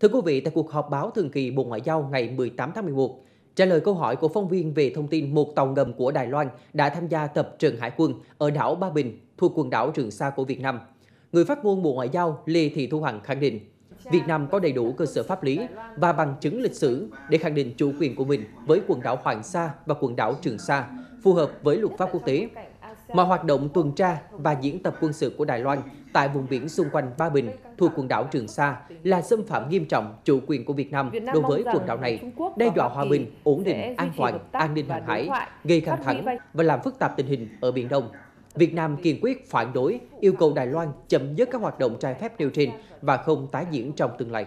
Thưa quý vị, tại cuộc họp báo thường kỳ Bộ Ngoại giao ngày 18 tháng 11, trả lời câu hỏi của phóng viên về thông tin một tàu ngầm của Đài Loan đã tham gia tập trận hải quân ở đảo Ba Bình thuộc quần đảo Trường Sa của Việt Nam, người phát ngôn Bộ Ngoại giao Lê Thị Thu Hằng khẳng định Việt Nam có đầy đủ cơ sở pháp lý và bằng chứng lịch sử để khẳng định chủ quyền của mình với quần đảo Hoàng Sa và quần đảo Trường Sa, phù hợp với luật pháp quốc tế, mà hoạt động tuần tra và diễn tập quân sự của Đài Loan tại vùng biển xung quanh Ba Bình thuộc quần đảo Trường Sa là xâm phạm nghiêm trọng chủ quyền của Việt Nam đối với quần đảo này, đe dọa hòa bình, ổn định, an toàn, an ninh hàng hải, gây căng thẳng và làm phức tạp tình hình ở Biển Đông. Việt Nam kiên quyết phản đối, yêu cầu Đài Loan chấm dứt các hoạt động trái phép nêu trên và không tái diễn trong tương lai.